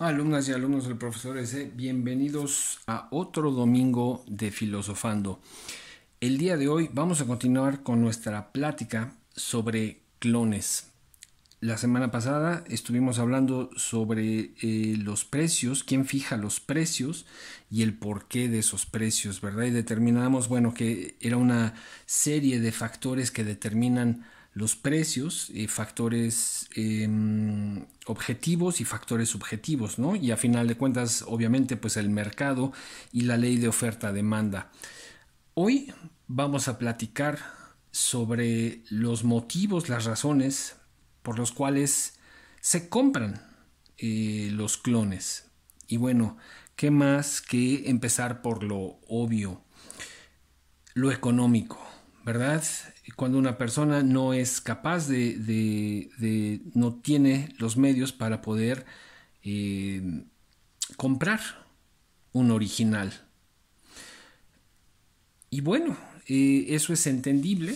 Alumnas y alumnos del profesor S, bienvenidos a otro domingo de Filosofando. El día de hoy vamos a continuar con nuestra plática sobre clones. La semana pasada estuvimos hablando sobre eh, los precios, quién fija los precios y el porqué de esos precios, ¿verdad? Y determinamos, bueno, que era una serie de factores que determinan los precios, eh, factores em, objetivos y factores subjetivos, ¿no? Y a final de cuentas, obviamente, pues el mercado y la ley de oferta-demanda. Hoy vamos a platicar sobre los motivos, las razones por los cuales se compran eh, los clones. Y bueno, ¿qué más que empezar por lo obvio, lo económico? ¿verdad? Cuando una persona no es capaz de, de, no tiene los medios para poder eh, comprar un original. Y bueno, eh, eso es entendible.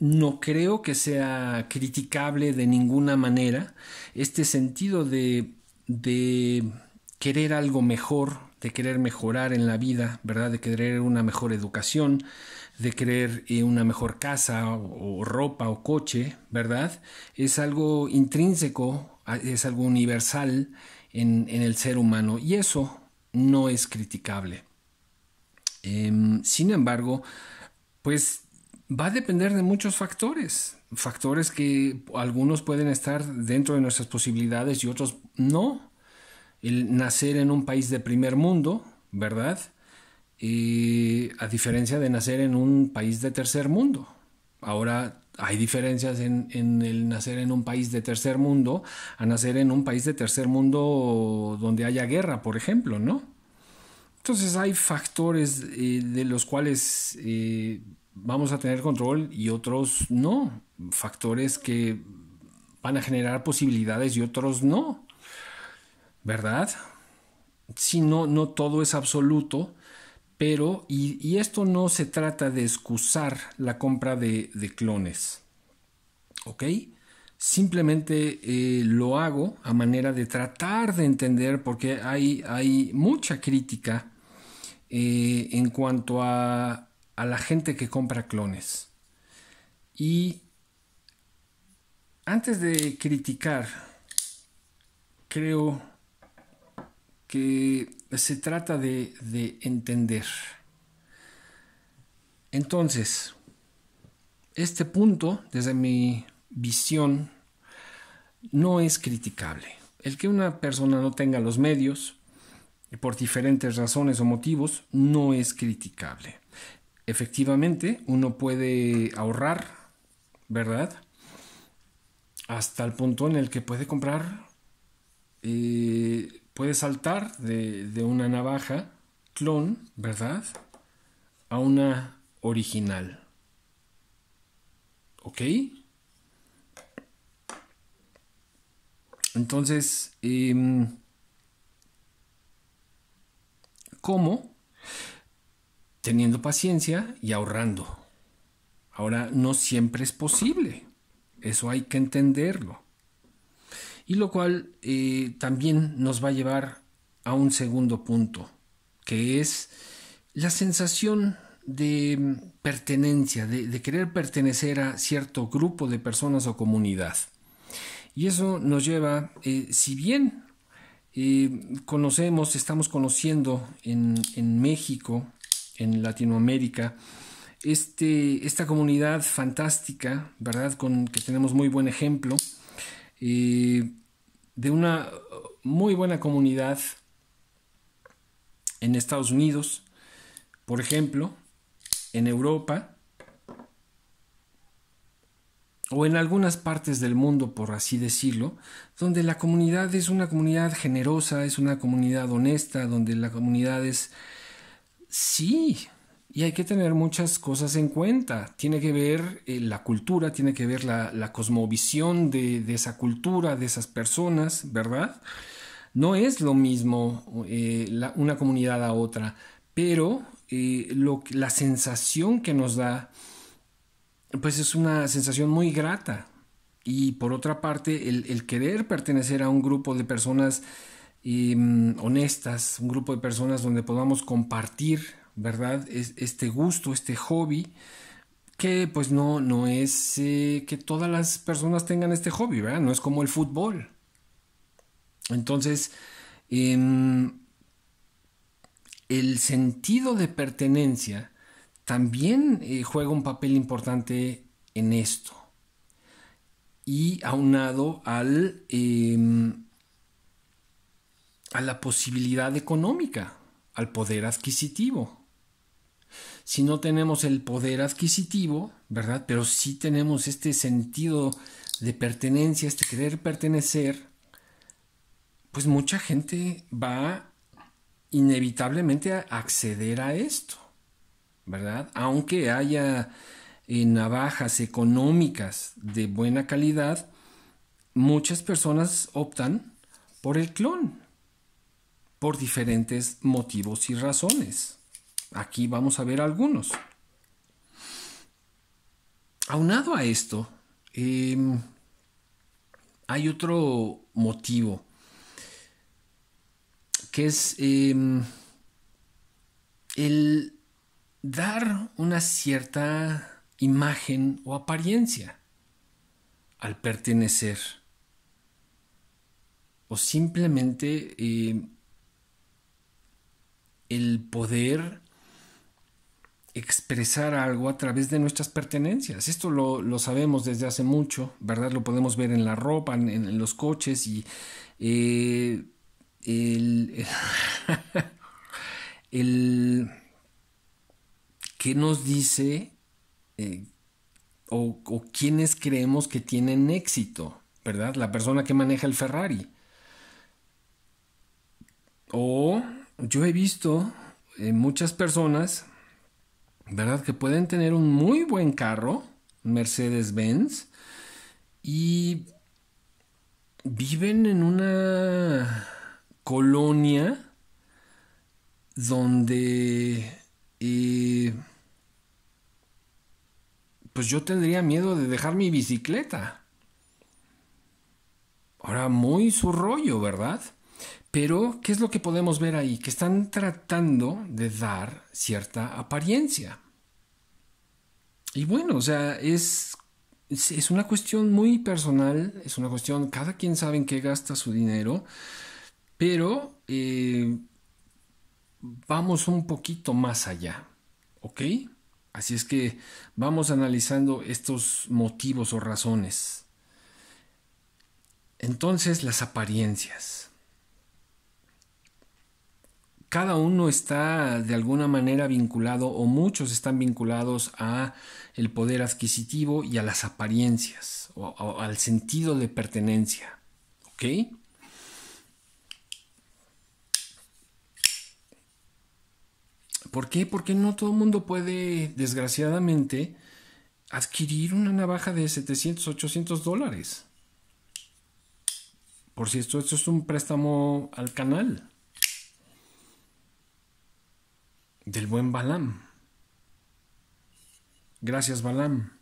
No creo que sea criticable de ninguna manera este sentido de, de querer algo mejor, de querer mejorar en la vida, ¿verdad? De querer una mejor educación, de querer eh, una mejor casa o, ropa o coche, ¿verdad? Es algo intrínseco, es algo universal en, el ser humano y eso no es criticable. Em, sin embargo, pues va a depender de muchos factores, factores que algunos pueden estar dentro de nuestras posibilidades y otros no. El nacer en un país de primer mundo, ¿verdad? y a diferencia de nacer en un país de tercer mundo. Ahora hay diferencias en, el nacer en un país de tercer mundo a nacer en un país de tercer mundo donde haya guerra, por ejemplo, ¿no? Entonces hay factores eh, de los cuales eh, vamos a tener control y otros no. Factores que van a generar posibilidades y otros no. ¿Verdad? Si no, no todo es absoluto pero, y, esto no se trata de excusar la compra de, clones, ¿ok? Simplemente eh, lo hago a manera de tratar de entender, porque hay, mucha crítica eh, en cuanto a, a la gente que compra clones. Y antes de criticar, creo se trata de, entender. Entonces, este punto, desde mi visión, no es criticable. El que una persona no tenga los medios, por diferentes razones o motivos, no es criticable. Efectivamente, uno puede ahorrar, ¿verdad? Hasta el punto en el que puede comprar eh, Puede saltar de, una navaja clon, ¿verdad? A una original. ¿Ok? Entonces, em, ¿cómo? Teniendo paciencia y ahorrando. Ahora, no siempre es posible. Eso hay que entenderlo. Y lo cual eh, también nos va a llevar a un segundo punto, que es la sensación de pertenencia, de, querer pertenecer a cierto grupo de personas o comunidad. Y eso nos lleva, eh, si bien eh, conocemos, estamos conociendo en, México, en Latinoamérica, este, esta comunidad fantástica, ¿verdad? Con que tenemos muy buen ejemplo, de una muy buena comunidad en Estados Unidos, por ejemplo, en Europa o en algunas partes del mundo, por así decirlo, donde la comunidad es una comunidad generosa, es una comunidad honesta, donde la comunidad es, sí, y hay que tener muchas cosas en cuenta. Tiene que ver eh, la cultura, tiene que ver la, cosmovisión de, esa cultura, de esas personas, ¿verdad? No es lo mismo eh, una comunidad a otra, pero eh, lo, la sensación que nos da, pues es una sensación muy grata. Y por otra parte, el, el querer pertenecer a un grupo de personas em, honestas, un grupo de personas donde podamos compartir ¿verdad? Es, este gusto, este hobby, que pues no, no es eh, que todas las personas tengan este hobby, ¿verdad? No es como el fútbol. Entonces, em, el sentido de pertenencia también eh, juega un papel importante en esto. Y aunado al, em, a la posibilidad económica, al poder adquisitivo si no tenemos el poder adquisitivo, ¿verdad? Pero si tenemos este sentido de pertenencia, este querer pertenecer, pues mucha gente va inevitablemente a acceder a esto, ¿verdad? Aunque haya eh, navajas económicas de buena calidad, muchas personas optan por el clon, por diferentes motivos y razones. Aquí vamos a ver algunos. Aunado a esto, em, hay otro motivo que es em, el dar una cierta imagen o apariencia al pertenecer o simplemente em, el poder expresar algo a través de nuestras pertenencias. Esto lo, sabemos desde hace mucho, ¿verdad? Lo podemos ver en la ropa, en, los coches y eh, el, el que nos dice eh, o, o quienes creemos que tienen éxito, ¿verdad? La persona que maneja el Ferrari. O yo he visto eh, muchas personas ¿verdad? Que pueden tener un muy buen carro, Mercedes-Benz, y viven en una colonia donde eh, pues yo tendría miedo de dejar mi bicicleta. Ahora, muy su rollo, ¿verdad? Pero, ¿qué es lo que podemos ver ahí? Que están tratando de dar cierta apariencia. Y bueno, o sea, es, una cuestión muy personal, es una cuestión, cada quien sabe en qué gasta su dinero, pero eh, vamos un poquito más allá, ¿ok? Así es que vamos analizando estos motivos o razones. Entonces, las apariencias cada uno está de alguna manera vinculado o muchos están vinculados a el poder adquisitivo y a las apariencias o, al sentido de pertenencia. ¿Ok? ¿Por qué? Porque no todo el mundo puede, desgraciadamente, adquirir una navaja de 700, 800 dólares. Por si esto, esto es un préstamo al canal. del buen Balam, Gracias, Balam.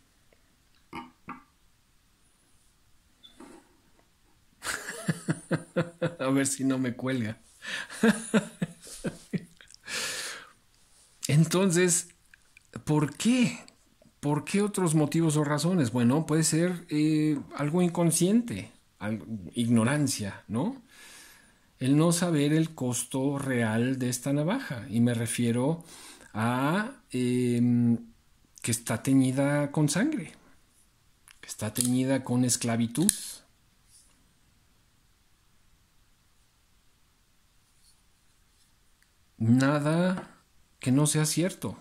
A ver si no me cuelga. Entonces, ¿por qué? ¿Por qué otros motivos o razones? Bueno, puede ser eh, algo inconsciente, ignorancia, ¿no? el no saber el costo real de esta navaja. Y me refiero a em, que está teñida con sangre, que está teñida con esclavitud. Nada que no sea cierto.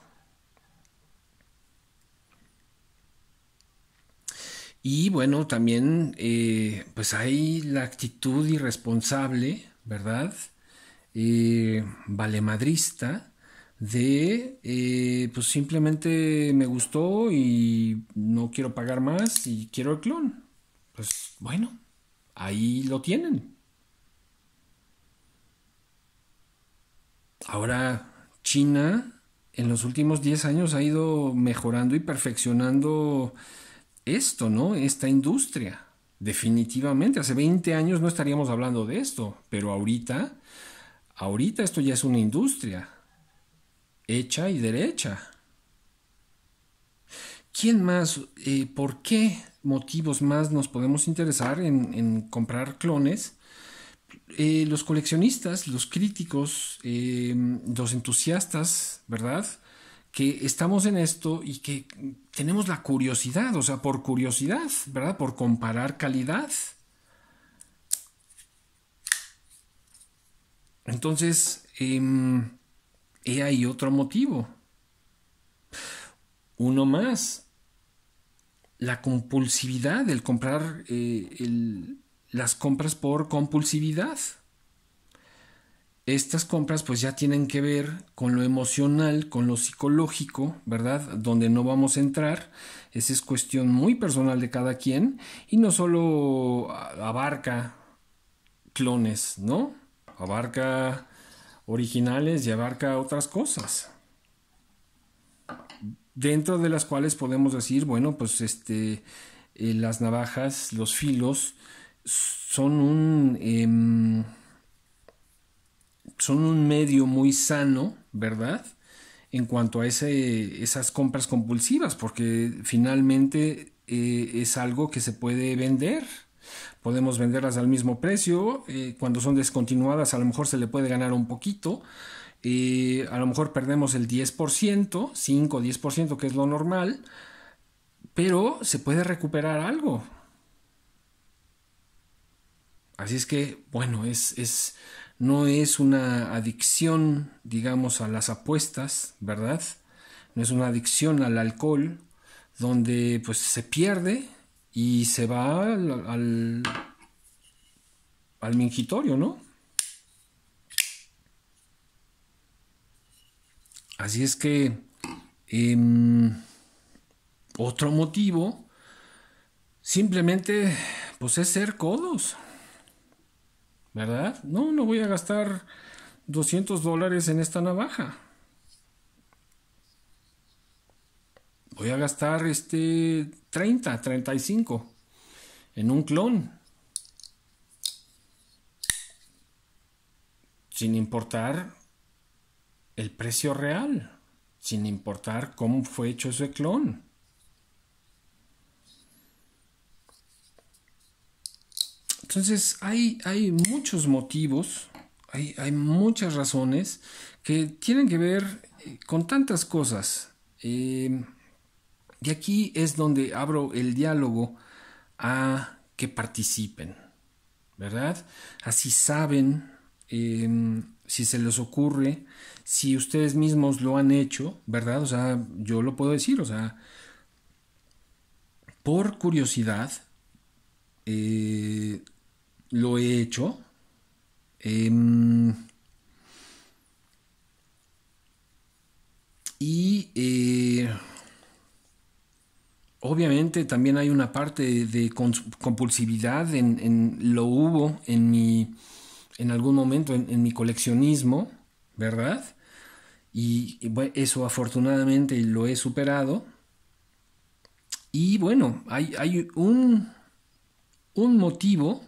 Y bueno, también eh, pues hay la actitud irresponsable ¿verdad? vale eh, valemadrista de eh, pues simplemente me gustó y no quiero pagar más y quiero el clon. Pues bueno, ahí lo tienen. Ahora China en los últimos 10 años ha ido mejorando y perfeccionando esto, ¿no? Esta industria. Definitivamente, hace 20 años no estaríamos hablando de esto, pero ahorita, ahorita esto ya es una industria hecha y derecha. ¿Quién más? Eh, ¿Por qué motivos más nos podemos interesar en, comprar clones? Eh, los coleccionistas, los críticos, eh, los entusiastas, ¿verdad? que estamos en esto y que tenemos la curiosidad, o sea, por curiosidad, ¿verdad? Por comparar calidad. Entonces, eh, he otro motivo. Uno más, la compulsividad, el comprar eh, las compras por compulsividad estas compras pues ya tienen que ver con lo emocional, con lo psicológico, ¿verdad? Donde no vamos a entrar. Esa es cuestión muy personal de cada quien y no solo abarca clones, ¿no? Abarca originales y abarca otras cosas. Dentro de las cuales podemos decir, bueno, pues este, eh, las navajas, los filos, son un... Em, son un medio muy sano, ¿verdad? En cuanto a esas compras compulsivas, porque finalmente eh, es algo que se puede vender. Podemos venderlas al mismo precio, eh, cuando son descontinuadas a lo mejor se le puede ganar un poquito, eh, a lo mejor perdemos el 10%, 5 o 10% que es lo normal, pero se puede recuperar algo. Así es que, bueno, es, es no es una adicción, digamos, a las apuestas, ¿verdad? No es una adicción al alcohol, donde pues se pierde y se va al, al, mingitorio, ¿no? Así es que em, otro motivo simplemente pues es ser codos. ¿verdad? No, no voy a gastar 200 dólares en esta navaja. Voy a gastar este 30, 35 en un clon. Sin importar el precio real, sin importar cómo fue hecho ese clon. Entonces hay, hay muchos motivos, hay, muchas razones que tienen que ver eh, con tantas cosas. y eh, aquí es donde abro el diálogo a que participen, ¿verdad? Así saben em, si se les ocurre, si ustedes mismos lo han hecho, ¿verdad? O sea, yo lo puedo decir, o sea, por curiosidad, eh, lo he hecho. Em, y eh, obviamente también hay una parte de compulsividad, en, lo hubo en, mi, en algún momento en, mi coleccionismo, ¿verdad? Y, eso afortunadamente lo he superado. Y bueno, hay, hay un, un motivo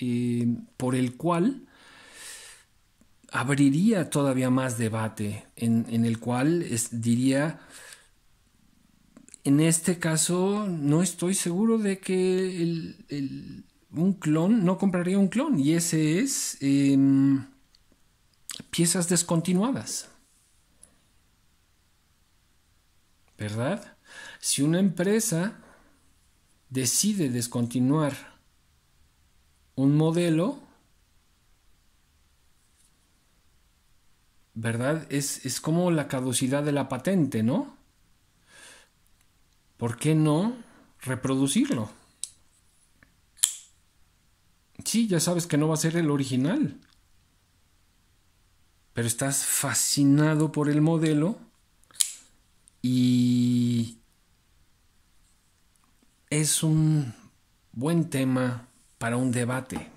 eh, por el cual abriría todavía más debate, en, el cual diría, en este caso no estoy seguro de que un clon, no compraría un clon, y ese es em, piezas descontinuadas. ¿Verdad? Si una empresa decide descontinuar un modelo, ¿verdad? Es, como la caducidad de la patente, ¿no? ¿Por qué no reproducirlo? Sí, ya sabes que no va a ser el original. Pero estás fascinado por el modelo y es un buen tema para un debate.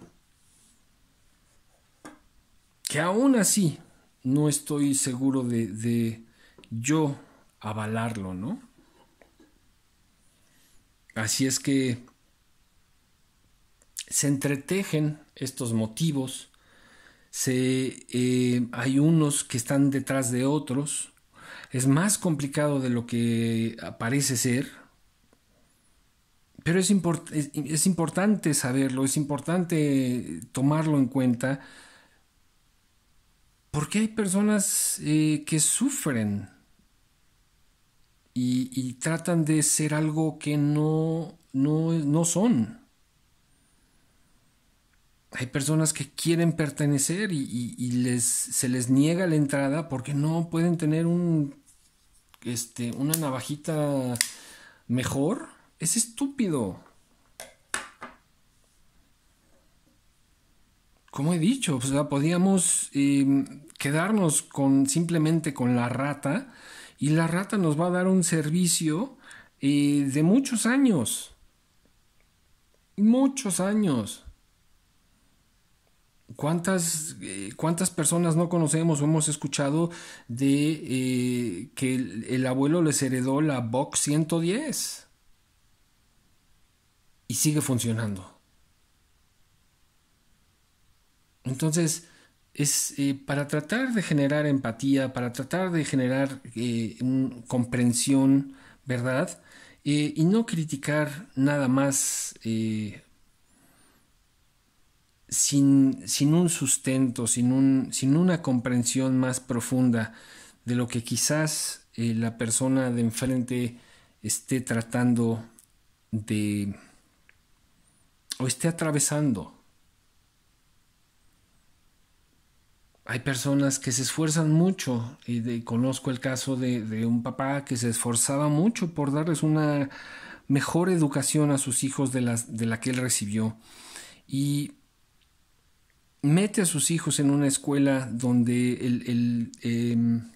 Que aún así no estoy seguro de, yo avalarlo, ¿no? Así es que se entretejen estos motivos, eh, hay unos que están detrás de otros, es más complicado de lo que parece ser, pero es, importante saberlo, es importante tomarlo en cuenta, porque hay personas eh, que sufren y, tratan de ser algo que no, son. Hay personas que quieren pertenecer y, se les niega la entrada porque no pueden tener un, este, una navajita mejor es estúpido. Como he dicho, o podíamos em, quedarnos con simplemente con la rata y la rata nos va a dar un servicio eh, de muchos años. Muchos años. ¿Cuántas, eh, ¿Cuántas, personas no conocemos o hemos escuchado de eh, que el, abuelo les heredó la Box 110? y sigue funcionando. Entonces, es eh, para tratar de generar empatía, para tratar de generar eh, comprensión, ¿verdad? Eh, y no criticar nada más sin, un sustento, sin, una comprensión más profunda de lo que quizás la persona de enfrente esté tratando de o esté atravesando. Hay personas que se esfuerzan mucho y, conozco el caso de, un papá que se esforzaba mucho por darles una mejor educación a sus hijos de, las, de la que él recibió y mete a sus hijos en una escuela donde el, em,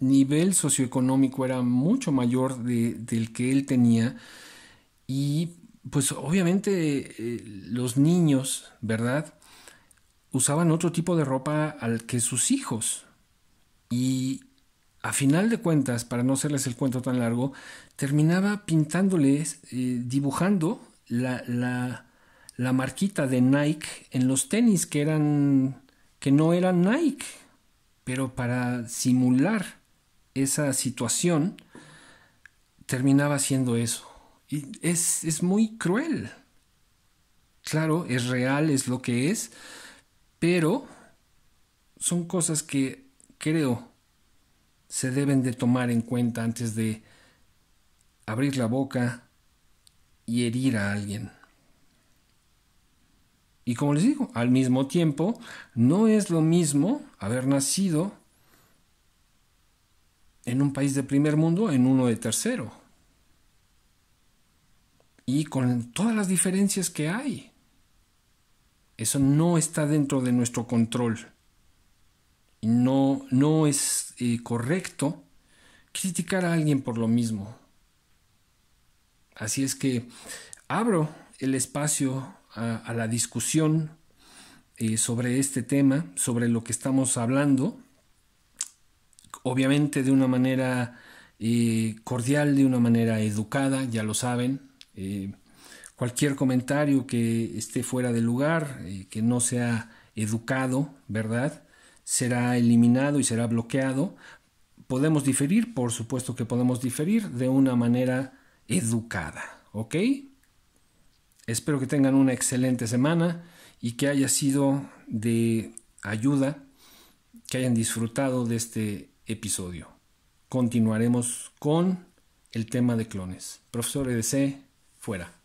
nivel socioeconómico era mucho mayor del que él tenía y pues obviamente eh, los niños, ¿verdad? Usaban otro tipo de ropa al que sus hijos. Y a final de cuentas, para no hacerles el cuento tan largo, terminaba pintándoles, eh, dibujando la, la, la, marquita de Nike en los tenis que eran, que no eran Nike, pero para simular esa situación, terminaba haciendo eso es, es muy cruel. Claro, es real, es lo que es, pero son cosas que creo se deben de tomar en cuenta antes de abrir la boca y herir a alguien. Y como les digo, al mismo tiempo, no es lo mismo haber nacido en un país de primer mundo en uno de tercero y con todas las diferencias que hay. Eso no está dentro de nuestro control. No, no es eh, correcto criticar a alguien por lo mismo. Así es que abro el espacio a, la discusión eh, sobre este tema, sobre lo que estamos hablando, obviamente de una manera eh, cordial, de una manera educada, ya lo saben, eh, cualquier comentario que esté fuera de lugar, eh, que no sea educado, ¿verdad? Será eliminado y será bloqueado. Podemos diferir, por supuesto que podemos diferir de una manera educada, ¿ok? Espero que tengan una excelente semana y que haya sido de ayuda, que hayan disfrutado de este episodio. Continuaremos con el tema de clones. Profesor EDC, fuera.